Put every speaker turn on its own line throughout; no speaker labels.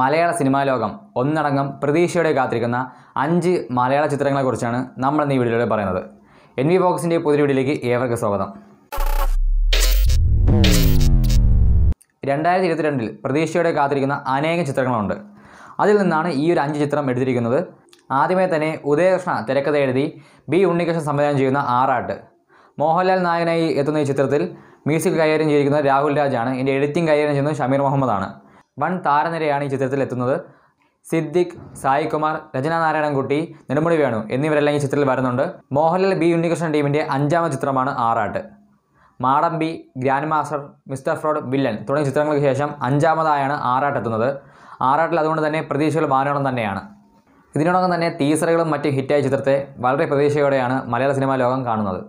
മലയാള സിനിമാ ലോകം ഒന്നടങ്കം പ്രതീക്ഷയോടെ കാത്തിരിക്കുന്ന അഞ്ച് മലയാള ചിത്രങ്ങളെക്കുറിച്ചാണ് നമ്മൾ ഈ വീഡിയോയിലൂടെ പറയുന്നത് എൻ വി ബോക്സിൻ്റെ പുതിയ വീഡിയോയിലേക്ക് ഏവർക്കും സ്വാഗതം രണ്ടായിരത്തി ഇരുപത്തിരണ്ടിൽ പ്രതീക്ഷയോടെ കാത്തിരിക്കുന്ന അനേകം ചിത്രങ്ങളുണ്ട് അതിൽ നിന്നാണ് ഈ ഒരു അഞ്ച് ചിത്രം എടുത്തിരിക്കുന്നത് ആദ്യമേ തന്നെ ഉദയകൃഷ്ണ തിരക്കഥ എഴുതി ബി ഉണ്ണികൃഷ്ണൻ സംവിധാനം ചെയ്യുന്ന ആറാട്ട് മോഹൻലാൽ നായകനായി എത്തുന്ന ഈ ചിത്രത്തിൽ മ്യൂസിക് കൈകാര്യം ചെയ്തിരിക്കുന്നത് രാഹുൽ രാജാണ് എൻ്റെ എഡിറ്റിംഗ് കൈകാര്യം ചെയ്യുന്നത് ഷമീർ മുഹമ്മദാണ് വൺ താരനിരയാണ് ഈ ചിത്രത്തിൽ എത്തുന്നത് സിദ്ദിഖ് സായി കുമാർ രചന നാരായണൻകുട്ടി നെടുമുടി വേണു എന്നിവരെല്ലാം ഈ ചിത്രത്തിൽ വരുന്നുണ്ട് മോഹൻലാൽ ബി ഉണ്ണികൃഷ്ണൻ ടീമിൻ്റെ അഞ്ചാമത് ചിത്രമാണ് Aaraattu Madambi grand master mister fraud villain തുടങ്ങിയ ചിത്രങ്ങൾക്ക് ശേഷം അഞ്ചാമതായാണ് ആറാട്ട് എത്തുന്നത് ആറാട്ടിൽ അതുകൊണ്ട് തന്നെ പ്രതീക്ഷകൾ വാനോളം തന്നെയാണ് ഇതിനോടൊപ്പം തന്നെ ടീസറുകളും മറ്റ് ഹിറ്റായ ചിത്രത്തെ വളരെ പ്രതീക്ഷയോടെയാണ് മലയാള സിനിമാ ലോകം കാണുന്നത്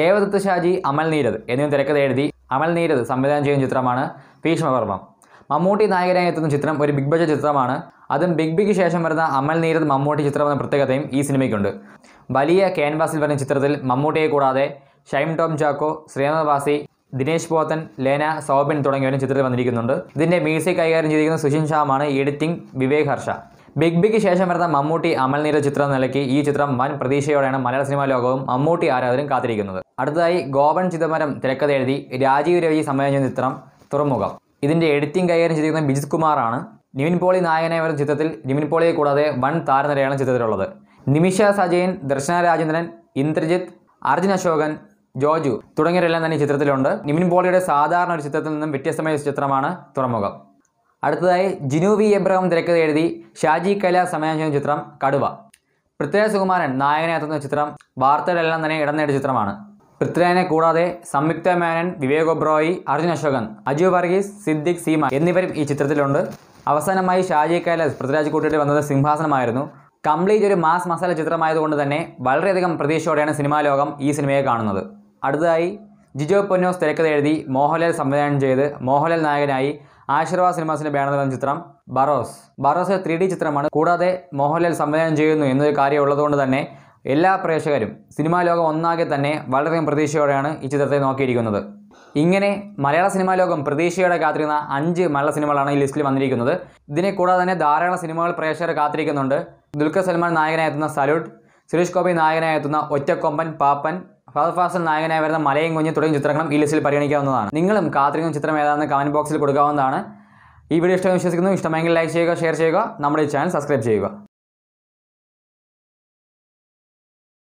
ദേവദത്ത് ഷാജി അമൽ നീരദ് എന്നിവ തിരക്കഥ എഴുതി അമൽ നീരദ് സംവിധാനം ചെയ്യുന്ന ചിത്രമാണ് ഭീഷ്മകർമ്മം മമ്മൂട്ടി നായകനായി എത്തുന്ന ചിത്രം ഒരു ബിഗ് ബജറ്റ് ചിത്രമാണ് അതും ബിഗ് ബിക്ക് ശേഷം വരുന്ന അമൽ നീരത് മമ്മൂട്ടി ചിത്രം എന്ന പ്രത്യേകതയും ഈ സിനിമയ്ക്കുണ്ട് വലിയ ക്യാൻവാസിൽ വരുന്ന ചിത്രത്തിൽ മമ്മൂട്ടിയെ കൂടാതെ ഷൈം ടോം ചാക്കോ ശ്രീനാഥ് വാസി ദിനേശ് പോത്തൻ ലേന സോബിൻ തുടങ്ങിയവരും ചിത്രത്തിൽ വന്നിരിക്കുന്നുണ്ട് ഇതിൻ്റെ മ്യൂസിക് കൈകാര്യം ചെയ്തിരിക്കുന്ന സുഷിൻ ഷാമാണ് എഡിറ്റിംഗ് വിവേക് ഹർഷ ബിഗ് ബിക്ക് ശേഷം വരുന്ന മമ്മൂട്ടി അമൽ നീരദ് ചിത്രം നിലയ്ക്ക് ഈ ചിത്രം വൻ പ്രതീക്ഷയോടെയാണ് മലയാള സിനിമാ ലോകവും മമ്മൂട്ടി ആരാധകരും കാത്തിരിക്കുന്നത് അടുത്തതായി ഗോപൻ ചിദംബരം തിരക്കഥ എഴുതി രാജീവ് രവി സംവിധാനം ചെയ്ത ചിത്രം തുറമുഖം ഇതിൻ്റെ എഡിറ്റിംഗ് കൈകാര്യം ചെയ്തിരിക്കുന്ന ബിജിത് കുമാറാണ് നിവിൻ പോളി നായകനായ വരുന്ന ചിത്രത്തിൽ നിവിൻ പോളിയെ കൂടാതെ വൻ താരനിരയാണ് ചിത്രത്തിലുള്ളത് നിമിഷ സജയൻ ദർശന രാജേന്ദ്രൻ ഇന്ദ്രജിത്ത് അർജുൻ അശോകൻ ജോജു തുടങ്ങിയവരെല്ലാം തന്നെ ചിത്രത്തിലുണ്ട് നിവിൻ പോളിയുടെ സാധാരണ ഒരു ചിത്രത്തിൽ നിന്നും വ്യത്യസ്തമായ ചിത്രമാണ് തുറമുഖം അടുത്തതായി ജിനു വി എബ്രഹാം തിരക്കഥ എഴുതി ഷാജി കല സമയം ചിത്രം കടുവ പൃഥ്വിരാജ് സുകുമാരൻ നായകനെ എത്തുന്ന ചിത്രം വാർത്തകളെല്ലാം തന്നെ ഇടം നേടിയ ചിത്രമാണ് പൃഥ്വിരാജനെ കൂടാതെ സംയുക്ത മേനൻ വിവേക് ഒബ്രോയ് അർജുൻ അശോകൻ അജു വർഗീസ് സിദ്ദിഖ് സീമ എന്നിവരും ഈ ചിത്രത്തിലുണ്ട് അവസാനമായി ഷാജി കൈലാസ് പൃഥ്വിരാജ് കൂട്ടിയിട്ട് വന്നത് സിംഹാസനമായിരുന്നു കംപ്ലീറ്റ് ഒരു മാസ് മസാല ചിത്രമായതുകൊണ്ട് തന്നെ വളരെയധികം പ്രതീക്ഷയോടെയാണ് സിനിമാ ലോകം ഈ സിനിമയെ കാണുന്നത് അടുത്തതായി ജിജോ പൊന്നോസ് തിരക്കഥ എഴുതി മോഹൻലാൽ സംവിധാനം ചെയ്ത് മോഹൻലാൽ നായകനായി ആശീർവാദ് സിനിമാസിൻ്റെ ബാനറിൽ വന്ന ചിത്രം ബറോസ് ബറോസ് ത്രീ ഡി ചിത്രമാണ് കൂടാതെ മോഹൻലാൽ സംവിധാനം ചെയ്യുന്നു എന്നൊരു കാര്യം ഉള്ളതുകൊണ്ട് തന്നെ എല്ലാ പ്രേക്ഷകരും സിനിമാ ലോകം ഒന്നാകെ തന്നെ വളരെ പ്രതീക്ഷയോടെയാണ് ഈ ചിത്രത്തെ നോക്കിയിരിക്കുന്നത് ഇങ്ങനെ മലയാള സിനിമാ ലോകം പ്രതീക്ഷയോടെ കാത്തിരുന്ന അഞ്ച് മലയാള സിനിമകളാണ് ഈ ലിസ്റ്റിൽ വന്നിരിക്കുന്നത് ഇതിനെ കൂടാതെ തന്നെ ധാരാളം സിനിമകൾ പ്രേക്ഷകർ കാത്തിരിക്കുന്നുണ്ട് ദുൽഖർ സൽമാൻ എത്തുന്ന സല്യൂട്ട് സുരേഷ് ഗോപി എത്തുന്ന ഒറ്റക്കൊമ്പൻ പാപ്പൻ ഫാദർ ഫാസൽ നായകനായി വരുന്ന മലയും കുഞ്ഞ് തുടങ്ങിയ ചിത്രങ്ങളും ഈ ലിസ്റ്റിൽ പരിഗണിക്കാവുന്നതാണ് നിങ്ങളും കാത്തിരിക്കുന്ന ചിത്രം ഏതാണെന്ന് കമൻറ്റ് ബോക്സിൽ കൊടുക്കാവുന്നതാണ് ഈ വീഡിയോ ഇഷ്ടം വിശ്വസിക്കുന്നു ഇഷ്ടമെങ്കിൽ ലൈക്ക് ചെയ്യുക ഷെയർ ചെയ്യുക നമ്മുടെ ഈ ചാനൽ സബ്സ്ക്രൈബ് ചെയ്യുക